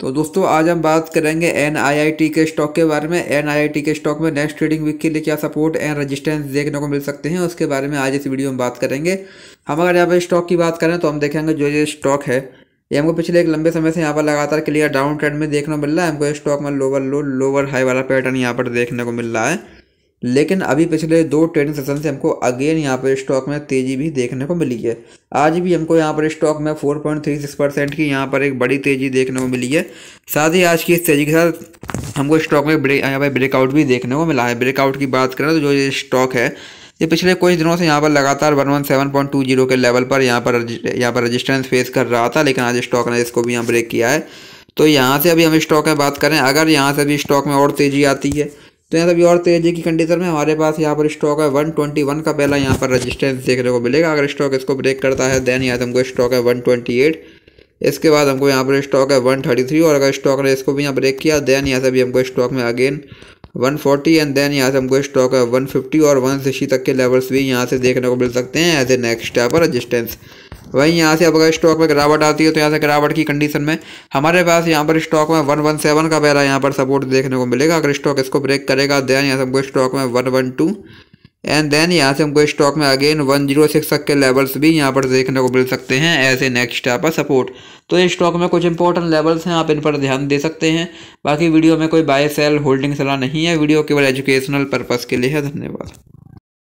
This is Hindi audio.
तो दोस्तों आज हम बात करेंगे एन के स्टॉक के बारे में एन के स्टॉक में नेक्स्ट ट्रेडिंग वीक के लिए क्या सपोर्ट एंड रेजिस्टेंस देखने को मिल सकते हैं उसके बारे में आज इस वीडियो में बात करेंगे हम अगर यहाँ पर स्टॉक की बात करें तो हम देखेंगे जो ये स्टॉक है ये हमको पिछले एक लंबे समय से यहाँ पर लगातार क्लियर डाउन ट्रेंड में देखने को मिल रहा है हमको स्टॉक में लोअर लो लोअर हाई वाला पैटर्न यहाँ पर देखने को मिल रहा है लेकिन अभी पिछले दो ट्रेडिंग सेशन से हमको अगेन यहाँ पर स्टॉक में तेज़ी भी देखने को मिली है आज भी हमको यहाँ पर स्टॉक में 4.36 परसेंट की यहाँ पर एक बड़ी तेज़ी देखने को मिली है साथ ही आज की इस तेज़ी के साथ हमको स्टॉक में ब्रेक यहाँ पर ब्रेकआउट भी देखने को मिला है ब्रेकआउट की बात करें तो जो ये स्टॉक है ये पिछले कुछ दिनों से यहाँ पर लगातार one one seven point two zero के लेवल पर यहाँ पर यहाँ पर रजिस्टेंस फेस कर रहा था लेकिन आज स्टॉक ने इसको भी यहाँ ब्रेक किया है तो यहाँ से अभी हम स्टॉक में बात करें अगर यहाँ से अभी स्टॉक में और तेज़ी आती है तो यहाँ सभी और तेजी की कंडीशन में हमारे पास यहाँ पर स्टॉक है 121 का पहला यहाँ पर रजिस्टेंस देखने को मिलेगा अगर स्टॉक इसको ब्रेक करता है देन यहाँ हमको स्टॉक है 128 इसके बाद हमको यहाँ पर स्टॉक है 133 और अगर स्टॉक ने इसको भी यहाँ ब्रेक किया देन यहाँ से भी हमको स्टॉक में अगेन 140 एंड देन यहाँ से हमको स्टॉक है फिफ्टी और सिक्सटी तक के लेवल्स भी यहाँ से देखने को मिल सकते हैं एज ए नेक्स्ट यहाँ पर रजिस्टेंस वहीं यहाँ से अब अगर स्टॉक में गिरावट आती है तो यहाँ से गिरावट की कंडीशन में हमारे पास यहाँ पर स्टॉक में वन वन सेवन का पहला यहाँ पर सपोर्ट देखने को मिलेगा अगर स्टॉक इसको ब्रेक करेगा देन यहाँ से हमको स्टॉक में one one two and then यहाँ से हमको स्टॉक में अगेन वन जीरो सिक्स तक के लेवल्स भी यहाँ पर देखने को मिल सकते हैं एज ए नेक्स्ट यहाँ पर सपोर्ट तो स्टॉक में कुछ इंपॉर्टेंट लेवल्स हैं आप इन पर ध्यान दे सकते हैं बाकी वीडियो में कोई बाय सेल होल्डिंग सलाह नहीं है वीडियो केवल एजुकेशनल पर्पज़ के लिए है धन्यवाद